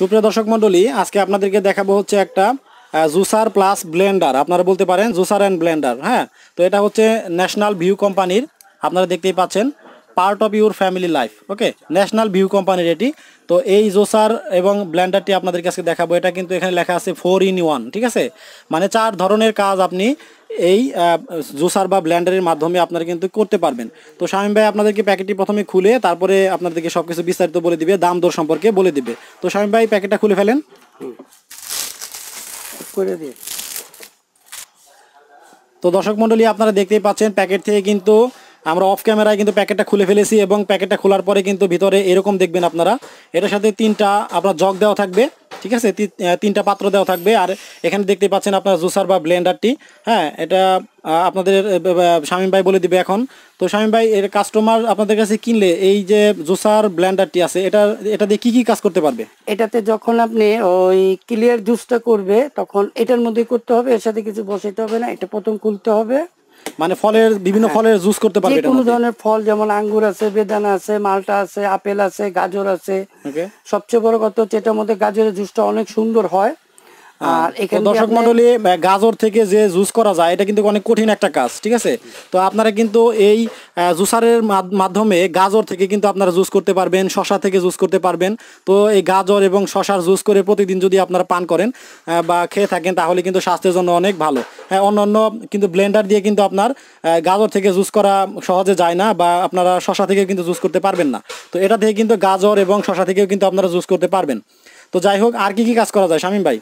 সুপ্রিয় দর্শক মন্ডলী আজকে আপনাদেরকে দেখাবো হচ্ছে একটা জুসার প্লাস ব্লেন্ডার আপনারা বলতে পারেন জুসার অ্যান্ড ব্লেন্ডার হ্যাঁ তো এটা হচ্ছে ন্যাশনাল ভিউ কোম্পানির আপনারা দেখতেই পাচ্ছেন part of your family life okay national view কোম্পানির এটি তো এই জোসার এবং ব্ল্যান্ডারটি আপনাদের কাছে দেখাবো এটা কিন্তু এখানে লেখা আছে ফোর ইন ওয়ান ঠিক আছে মানে চার ধরনের কাজ আপনি এই জুসার বা ব্ল্যান্ডারের মাধ্যমে আপনারা কিন্তু করতে পারবেন তো শামীম ভাই আপনাদেরকে প্যাকেটটি প্রথমে খুলে তারপরে আপনাদেরকে সব কিছু বিস্তারিত বলে দিবে দাম দর সম্পর্কে বলে দিবে তো শামীম ভাই প্যাকেটটা খুলে ফেলেন করে দিয়ে তো দর্শক মণ্ডলী আপনারা দেখতেই পাচ্ছেন প্যাকেট থেকে কিন্তু আমরা অফ ক্যামেরায় কিন্তু প্যাকেটটা খুলে ফেলেছি এবং প্যাকেটটা খোলার পরে কিন্তু ভিতরে এরকম দেখবেন আপনারা এটার সাথে তিনটা আপনার জগ দেওয়া থাকবে ঠিক আছে তিনটা পাত্র দেওয়া থাকবে আর এখানে দেখতে পাচ্ছেন আপনার জুসার বা ব্লেন্ডারটি হ্যাঁ এটা আপনাদের শামীম ভাই বলে দিবে এখন তো শামীম ভাই এর কাস্টমার আপনাদের কাছে কিনলে এই যে জুসার ব্লেন্ডারটি আছে এটা এটা দিয়ে কি কি কাজ করতে পারবে এটাতে যখন আপনি ওই ক্লিয়ার জুসটা করবে তখন এটার মধ্যে করতে হবে এর সাথে কিছু বসাইতে হবে না এটা প্রথম খুলতে হবে মানে ফলের বিভিন্ন হ্যাঁ। ফলের জুস করতে পারবে এটা কোনো ধরনের ফল যেমন আঙ্গুর আছে বেদানা আছে মালটা আছে আপেল আছে গাজর আছে সবচেয়ে বড় কথা হচ্ছে এটার মধ্যে গাজরের জুসটা অনেক সুন্দর হয় আর হ্যাঁ। এখানে দর্শক মন্ডলী গাজর থেকে যে জুস করা যায় এটা কিন্তু অনেক কঠিন একটা কাজ ঠিক আছে তো আপনারা কিন্তু এই জুসারের মাধ্যমে গাজর থেকে কিন্তু আপনারা জুস করতে পারবেন শশা থেকে জুস করতে পারবেন তো এই গাজর এবং শশার জুস করে প্রতিদিন যদি আপনারা পান করেন বা খেয়ে থাকেন তাহলে কিন্তু স্বাস্থ্যের জন্য অনেক ভালো হ্যাঁ অন্য কিন্তু ব্লেন্ডার দিয়ে কিন্তু আপনার গাজর থেকে জুস করা সহজে যায় না বা আপনারা শশা থেকে কিন্তু জুস করতে পারবেন না তো এটা থেকে কিন্তু গাজর এবং শশা থেকেও কিন্তু আপনারা জুস করতে পারবেন তো যাই হোক আর কি কি কাজ করা যায় শামীম ভাই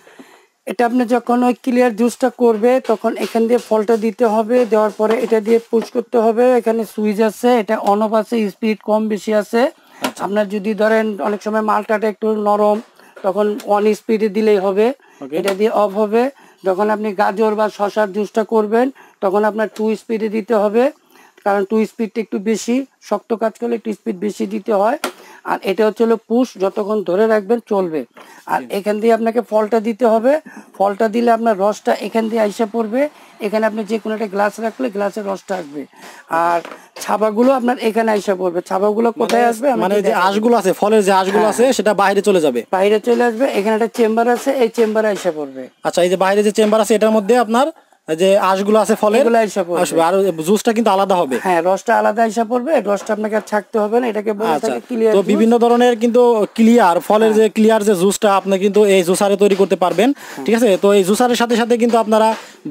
এটা আপনি যখন ওই ক্লিয়ার জুসটা করবে তখন এখান দিয়ে ফলটা দিতে হবে দেওয়ার পরে এটা দিয়ে পুশ করতে হবে এখানে সুইচ আছে এটা অন অফ আছে স্পিড কম বেশি আছে আপনার যদি ধরেন অনেক সময় মালটাটা একটু নরম তখন অন স্পিডে দিলেই হবে এটা দিয়ে অফ হবে যখন আপনি গাজর বা শশার জুসটা করবেন তখন আপনার টু স্পিডে দিতে হবে কারণ টু স্পিডটা একটু বেশি শক্ত কাজ করলে একটু স্পিড বেশি দিতে হয় আর এটা হচ্ছে হলো পুশ যতক্ষণ ধরে রাখবেন চলবে আর এখান দিয়ে আপনাকে ফলটা দিতে হবে ফলটা দিলে আপনার রসটা এখান দিয়ে আইসে পড়বে এখানে আপনি যে কোনো একটা গ্লাস রাখলে গ্লাসের রসটা আসবে আর ছাবাগুলো আপনার এখানে আইসে পড়বে ছাবাগুলো মানে কোথায় আসবে মানে যে আঁশগুলো আছে ফলের যে আশগুলো হ্যাঁ। আছে সেটা বাইরে চলে যাবে বাইরে চলে আসবে এখানে একটা চেম্বার আছে এই চেম্বারে আইসে পড়বে আচ্ছা এই যে বাইরে যে চেম্বার আছে এটার মধ্যে আপনার যে আঁশগুলো আছে ফলে আসবে আর জুসটা কিন্তু আলাদা হবে হ্যাঁ রসটা আলাদা পড়বে রসটা আপনাকে ছাকতে হবে না এটাকে আচ্ছা। ক্লিয়ার তো বিভিন্ন ধরনের কিন্তু ক্লিয়ার ফলের যে ক্লিয়ার যে জুসটা আপনি কিন্তু এই জুসারে তৈরি করতে পারবেন হ্যাঁ। ঠিক আছে তো এই জুসারের সাথে সাথে কিন্তু আপনারা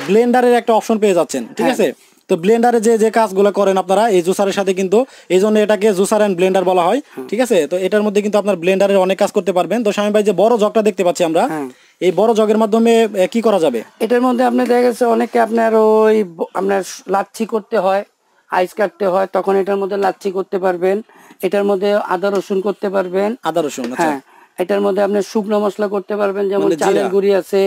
ব্লেন্ডারের একটা অপশন পেয়ে যাচ্ছেন ঠিক হ্যাঁ। আছে তো ব্লেন্ডারে যে যে কাজগুলো করেন আপনারা এই জুসারের সাথে কিন্তু এই জন্য এটাকে জুসার অ্যান্ড ব্লেন্ডার বলা হয় হ্যাঁ। ঠিক আছে তো এটার মধ্যে কিন্তু আপনার ব্লেন্ডারের অনেক কাজ করতে পারবেন তো স্বামী ভাই যে বড় জগটা দেখতে পাচ্ছি আমরা এই বড় জগের মাধ্যমে কি করা যাবে এটার মধ্যে আপনি দেখা গেছে অনেকে আপনার ওই আপনার লাচ্ছি করতে হয় আইস কাটতে হয় তখন এটার মধ্যে লাচ্ছি করতে পারবেন এটার মধ্যে আদা রসুন করতে পারবেন আদা রসুন আচ্ছা। হ্যাঁ এটার মধ্যে আপনি শুকনো মশলা করতে পারবেন যেমন মানে চালের গুঁড়ি আছে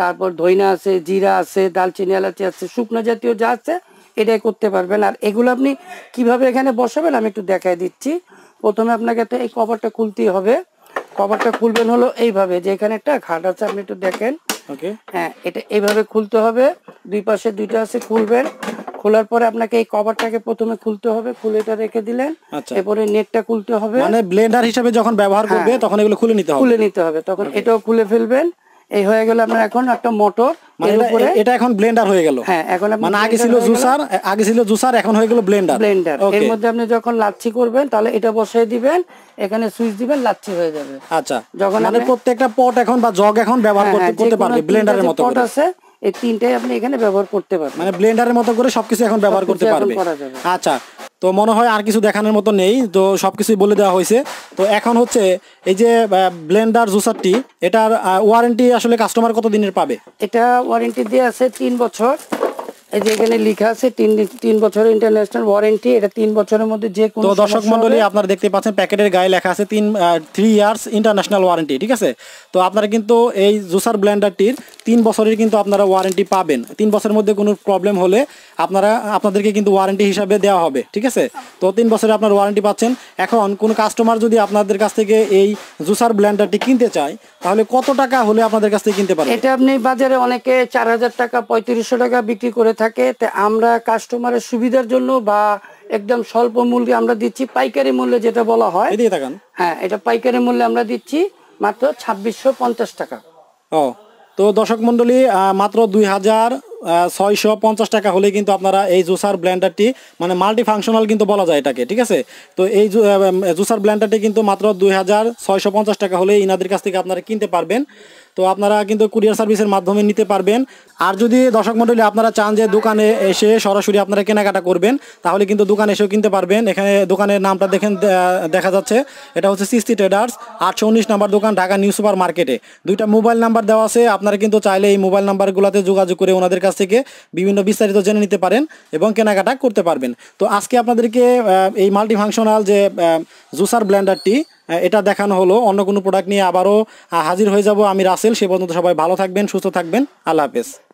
তারপর ধইনা আছে জিরা আছে দালচিনি এলাচি আছে শুকনো জাতীয় যা আছে এটাই করতে পারবেন আর এগুলো আপনি কিভাবে এখানে বসাবেন আমি একটু দেখাই দিচ্ছি প্রথমে আপনাকে তো এই কভারটা খুলতেই হবে কভারটা খুলবেন হলো এইভাবে যে এখানে একটা ঘাট আছে আপনি একটু দেখেন হ্যাঁ এটা এইভাবে খুলতে হবে দুই পাশে দুইটা আছে খুলবেন খোলার পরে আপনাকে এই কভারটাকে প্রথমে খুলতে হবে খুলে এটা রেখে দিলেন আচ্ছা। এরপরে নেটটা খুলতে হবে মানে ব্লেন্ডার হিসেবে যখন ব্যবহার করবে হ্যাঁ। তখন এগুলো খুলে নিতে হবে খুলে নিতে হবে তখন এটাও খুলে ফেলবেন এই হয়ে গেল আপনার এখন একটা মোটর মানে এটা এখন ব্লেন্ডার হয়ে গেল হ্যাঁ এখন মানে আগে ছিল জুসার আগে ছিল জুসার এখন হয়ে গেল ব্লেন্ডার ব্লেন্ডার এর মধ্যে আপনি যখন লাচ্ছি করবেন তাহলে এটা বসিয়ে দিবেন এখানে সুইচ দিবেন লাচ্ছি হয়ে যাবে আচ্ছা যখন মানে প্রত্যেকটা পট এখন বা জগ এখন ব্যবহার হ্যাঁ, করতে হ্যাঁ, করতে পারবে ব্লেন্ডারের মতো পট আছে এই তিনটাই আপনি এখানে ব্যবহার করতে পারবেন মানে ব্লেন্ডারের মতো করে সবকিছু এখন ব্যবহার করতে পারবে আচ্ছা তো মনে হয় আর কিছু দেখানোর মতো নেই তো সব কিছুই বলে দেওয়া হয়েছে তো এখন হচ্ছে এই যে ব্লেন্ডার জুসারটি এটার ওয়ারেন্টি আসলে কাস্টমার কত দিনের পাবে এটা ওয়ারেন্টি দিয়ে আছে তিন বছর এই যে এখানে লেখা আছে তিন তিন বছরের ইন্টারন্যাশনাল ওয়ারেন্টি এটা তিন বছরের মধ্যে যে কোনো দর্শক মন্ডলী আপনারা দেখতে পাচ্ছেন প্যাকেটের গায়ে লেখা আছে তিন থ্রি ইয়ার্স ইন্টারন্যাশনাল ওয়ারেন্টি ঠিক আছে তো আপনারা কিন্তু এই জুসার তিন বছরের কিন্তু আপনারা ওয়ারেন্টি পাবেন তিন বছরের মধ্যে কোনো প্রবলেম হলে আপনারা আপনাদেরকে কিন্তু ওয়ারেন্টি হিসাবে দেওয়া হবে ঠিক আছে তো তিন বছরে আপনার ওয়ারেন্টি পাচ্ছেন এখন কোনো কাস্টমার যদি আপনাদের কাছ থেকে এই জুসার ব্লেন্ডারটি কিনতে চায় তাহলে কত টাকা হলে আপনাদের কাছ থেকে কিনতে পারেন এটা আপনি বাজারে অনেকে চার হাজার টাকা পঁয়ত্রিশশো টাকা বিক্রি করে থাকে আমরা কাস্টমারের সুবিধার জন্য বা একদম স্বল্প মূল্যে আমরা দিচ্ছি পাইকারি মূল্যে যেটা বলা হয় হ্যাঁ এটা পাইকারি মূল্যে আমরা দিচ্ছি মাত্র ছাব্বিশশো পঞ্চাশ টাকা ও তো দর্শক মন্ডলী মাত্র দুই হাজার ছয়শো পঞ্চাশ টাকা হলে কিন্তু আপনারা এই জুসার ব্ল্যান্ডারটি মানে মাল্টি ফাংশনাল কিন্তু বলা যায় এটাকে ঠিক আছে তো এই জুসার ব্ল্যান্ডারটি কিন্তু মাত্র দুই হাজার ছয়শো পঞ্চাশ টাকা হলে ইনাদের কাছ থেকে আপনারা কিনতে পারবেন তো আপনারা কিন্তু কুরিয়ার সার্ভিসের মাধ্যমে নিতে পারবেন আর যদি দর্শক মণ্ডলী আপনারা চান যে দোকানে এসে সরাসরি আপনারা কেনাকাটা করবেন তাহলে কিন্তু দোকানে এসেও কিনতে পারবেন এখানে দোকানের নামটা দেখেন দেখা যাচ্ছে এটা হচ্ছে সিস্তি ট্রেডার্স আটশো উনিশ নাম্বার দোকান ঢাকা নিউ সুপার মার্কেটে দুইটা মোবাইল নাম্বার দেওয়া আছে আপনারা কিন্তু চাইলে এই মোবাইল নাম্বারগুলোতে যোগাযোগ করে ওনাদের কাছ থেকে বিভিন্ন বিস্তারিত জেনে নিতে পারেন এবং কেনাকাটা করতে পারবেন তো আজকে আপনাদেরকে এই মাল্টিফাংশনাল যে জুসার ব্ল্যান্ডারটি এটা দেখানো হলো অন্য কোনো প্রোডাক্ট নিয়ে আবারও হাজির হয়ে যাব আমি রাসেল সে পর্যন্ত সবাই ভালো থাকবেন সুস্থ থাকবেন আল্লাহ হাফেজ